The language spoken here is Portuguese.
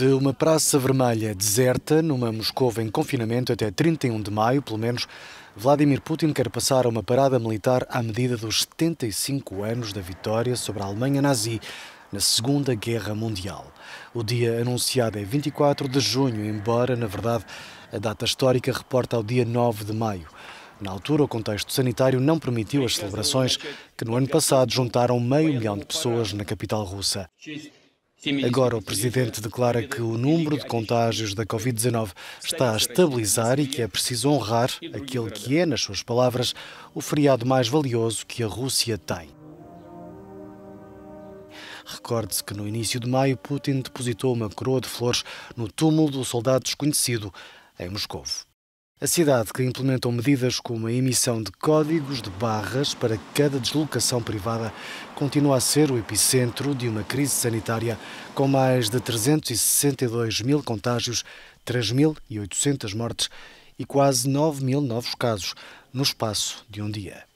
de uma praça vermelha deserta, numa Moscova em confinamento até 31 de maio, pelo menos, Vladimir Putin quer passar a uma parada militar à medida dos 75 anos da vitória sobre a Alemanha nazi na Segunda Guerra Mundial. O dia anunciado é 24 de junho, embora, na verdade, a data histórica reporta ao dia 9 de maio. Na altura, o contexto sanitário não permitiu as celebrações que no ano passado juntaram meio milhão de pessoas na capital russa. Agora, o presidente declara que o número de contágios da Covid-19 está a estabilizar e que é preciso honrar aquele que é, nas suas palavras, o feriado mais valioso que a Rússia tem. Recorde-se que no início de maio, Putin depositou uma coroa de flores no túmulo do soldado desconhecido em Moscovo. A cidade que implementou medidas como a emissão de códigos de barras para cada deslocação privada continua a ser o epicentro de uma crise sanitária com mais de 362 mil contágios, 3.800 mortes e quase 9 mil novos casos no espaço de um dia.